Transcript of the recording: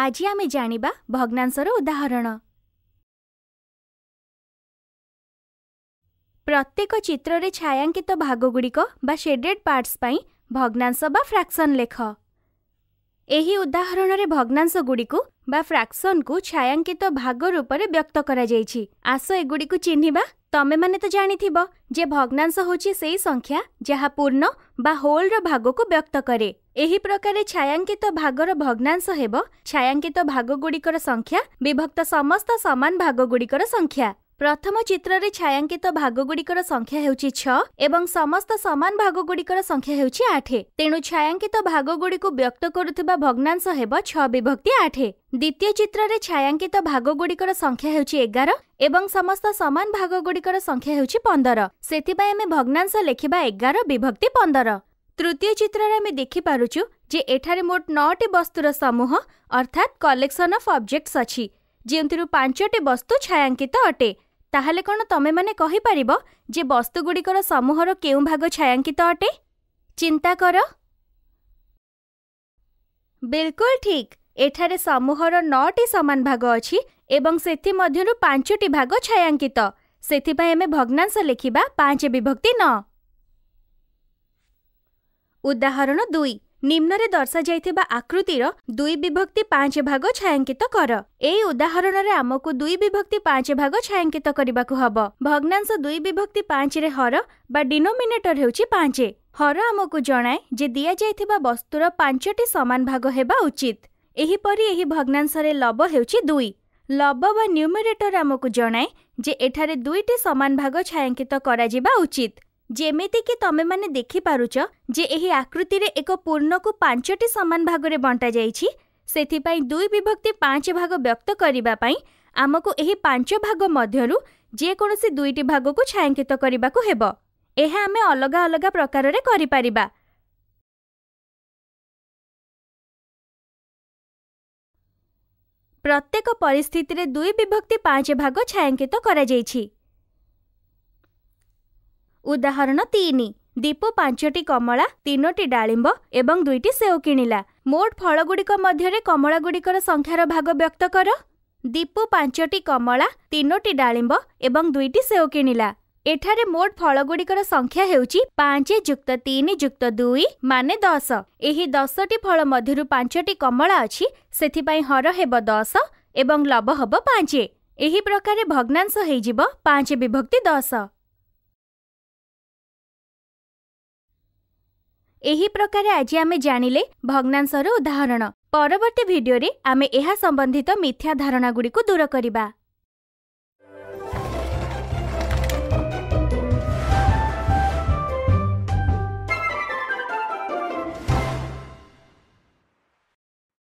आज आमे जानिबा र उदाहरण प्रत्येक चित्रो छाङ्कित बा शेडेड पार्ट्स पनि भग्नांश बा फ्राक्सन लेख ଏହି ଉଦାହରଣରେ ଭଗ୍ନାଂଶଗୁଡ଼ିକୁ ବା ଫ୍ରାକ୍ସନକୁ ଛାୟାଙ୍କିତ ଭାଗ ରୂପରେ ବ୍ୟକ୍ତ କରାଯାଇଛି ଆସ ଏଗୁଡ଼ିକୁ ଚିହ୍ନିବା ତମେମାନେ ତ ଜାଣିଥିବ ଯେ ଭଗ୍ନାଂଶ ହେଉଛି ସେହି ସଂଖ୍ୟା ଯାହା ପୂର୍ଣ୍ଣ ବା ହୋଲ୍ର ଭାଗକୁ ବ୍ୟକ୍ତ କରେ ଏହି ପ୍ରକାରେ ଛାୟାଙ୍କିତ ଭାଗର ଭଗ୍ନାଂଶ ହେବ ଛାୟାଙ୍କିତ ଭାଗଗୁଡ଼ିକର ସଂଖ୍ୟା ବିଭକ୍ତ ସମସ୍ତ ସମାନ ଭାଗଗୁଡ଼ିକର ସଂଖ୍ୟା ପ୍ରଥମ ଚିତ୍ରରେ ଛାୟାଙ୍କିତ ଭାଗଗୁଡ଼ିକର ସଂଖ୍ୟା ହେଉଛି ଛ ଏବଂ ସମସ୍ତ ସମାନ ଭାଗଗୁଡ଼ିକର ସଂଖ୍ୟା ହେଉଛି ଆଠ ତେଣୁ ଛାୟାଙ୍କିତ ଭାଗଗୁଡ଼ିକୁ ବ୍ୟକ୍ତ କରୁଥିବା ଭଗ୍ନାଂଶ ହେବ ଛ ବିଭକ୍ତି ଆଠ ଦ୍ୱିତୀୟ ଚିତ୍ରରେ ଛାୟାଙ୍କିତ ଭାଗଗୁଡ଼ିକର ସଂଖ୍ୟା ହେଉଛି ଏଗାର ଏବଂ ସମସ୍ତ ସମାନ ଭାଗଗୁଡ଼ିକର ସଂଖ୍ୟା ହେଉଛି ପନ୍ଦର ସେଥିପାଇଁ ଆମେ ଭଗ୍ନାଂଶ ଲେଖିବା ଏଗାର ବିଭକ୍ତି ପନ୍ଦର ତୃତୀୟ ଚିତ୍ରରେ ଆମେ ଦେଖିପାରୁଛୁ ଯେ ଏଠାରେ ମୋଟ ନଅଟି ବସ୍ତୁର ସମୂହ ଅର୍ଥାତ୍ କଲେକ୍ସନ୍ ଅଫ୍ ଅବଜେକ୍ଟସ୍ ଅଛି ଯେଉଁଥିରୁ ପାଞ୍ଚଟି ବସ୍ତୁ ଛାୟାଙ୍କିତ ଅଟେ ତାହେଲେ କ'ଣ ତମେମାନେ କହିପାରିବ ଯେ ବସ୍ତୁଗୁଡ଼ିକର ସମୂହର କେଉଁ ଭାଗ ଛାୟାଙ୍କିତ ଅଟେ ଚିନ୍ତା କର ବିଲକୁଲ ଠିକ୍ ଏଠାରେ ସମୂହର ନଅଟି ସମାନ ଭାଗ ଅଛି ଏବଂ ସେଥିମଧ୍ୟରୁ ପାଞ୍ଚଟି ଭାଗ ଛାୟାଙ୍କିତ ସେଥିପାଇଁ ଆମେ ଭଗ୍ନାଂଶ ଲେଖିବା ପାଞ୍ଚ ବିଭକ୍ତି ନ ଉଦାହରଣ ଦୁଇ ନିମ୍ନରେ ଦର୍ଶାଯାଇଥିବା ଆକୃତିର ଦୁଇ ବିଭକ୍ତି ପାଞ୍ଚ ଭାଗ ଛାୟାଙ୍କିତ କର ଏହି ଉଦାହରଣରେ ଆମକୁ ଦୁଇ ବିଭକ୍ତି ପାଞ୍ଚ ଭାଗ ଛାୟାଙ୍କିତ କରିବାକୁ ହେବ ଭଗ୍ନାଂଶ ଦୁଇ ବିଭକ୍ତି ପାଞ୍ଚରେ ହର ବା ଡିନୋମିନେଟର ହେଉଛି ପାଞ୍ଚ ହର ଆମକୁ ଜଣାଏ ଯେ ଦିଆଯାଇଥିବା ବସ୍ତୁର ପାଞ୍ଚଟି ସମାନ ଭାଗ ହେବା ଉଚିତ ଏହିପରି ଏହି ଭଗ୍ନାଂଶରେ ଲବ ହେଉଛି ଦୁଇ ଲବ ବା ନ୍ୟୁମିରେଟର ଆମକୁ ଜଣାଏ ଯେ ଏଠାରେ ଦୁଇଟି ସମାନ ଭାଗ ଛାୟାଙ୍କିତ କରାଯିବା ଉଚିତ ଯେମିତିକି ତମେମାନେ ଦେଖିପାରୁଛ ଯେ ଏହି ଆକୃତିରେ ଏକ ପୂର୍ଣ୍ଣକୁ ପାଞ୍ଚଟି ସମାନ ଭାଗରେ ବଣ୍ଟାଯାଇଛି ସେଥିପାଇଁ ଦୁଇ ବିଭକ୍ତି ପାଞ୍ଚ ଭାଗ ବ୍ୟକ୍ତ କରିବା ପାଇଁ ଆମକୁ ଏହି ପାଞ୍ଚ ଭାଗ ମଧ୍ୟରୁ ଯେକୌଣସି ଦୁଇଟି ଭାଗକୁ ଛାୟାଙ୍କିତ କରିବାକୁ ହେବ ଏହା ଆମେ ଅଲଗା ଅଲଗା ପ୍ରକାରରେ କରିପାରିବା ପ୍ରତ୍ୟେକ ପରିସ୍ଥିତିରେ ଦୁଇ ବିଭକ୍ତି ପାଞ୍ଚ ଭାଗ ଛାୟାଙ୍କିତ କରାଯାଇଛି ଉଦାହରଣ ତିନି ଦୀପୁ ପାଞ୍ଚଟି କମଳା ତିନୋଟି ଡାଳିମ୍ବ ଏବଂ ଦୁଇଟି ସେଓ କିଣିଲା ମୋଟ ଫଳଗୁଡ଼ିକ ମଧ୍ୟରେ କମଳାଗୁଡ଼ିକର ସଂଖ୍ୟାର ଭାଗ ବ୍ୟକ୍ତ କର ଦୀପୁ ପାଞ୍ଚଟି କମଳା ତିନୋଟି ଡାଳିମ୍ବ ଏବଂ ଦୁଇଟି ସେଓ କିଣିଲା ଏଠାରେ ମୋଟ ଫଳଗୁଡ଼ିକର ସଂଖ୍ୟା ହେଉଛି ପାଞ୍ଚ ଯୁକ୍ତ ତିନି ଯୁକ୍ତ ଦୁଇ ମାନେ ଦଶ ଏହି ଦଶଟି ଫଳ ମଧ୍ୟରୁ ପାଞ୍ଚଟି କମଳା ଅଛି ସେଥିପାଇଁ ହର ହେବ ଦଶ ଏବଂ ଲବ ହେବ ପାଞ୍ଚ ଏହି ପ୍ରକାରେ ଭଗ୍ନାଂଶ ହେଇଯିବ ପାଞ୍ଚ ବିଭକ୍ତି ଦଶ ଏହି ପ୍ରକାର ଆଜି ଆମେ ଜାଣିଲେ ଭଗ୍ନାଂଶର ଉଦାହରଣ ପରବର୍ତ୍ତୀ ଭିଡିଓରେ ଆମେ ଏହା ସମ୍ବନ୍ଧିତ ମିଥ୍ୟା ଧାରଣାଗୁଡ଼ିକୁ ଦୂର କରିବା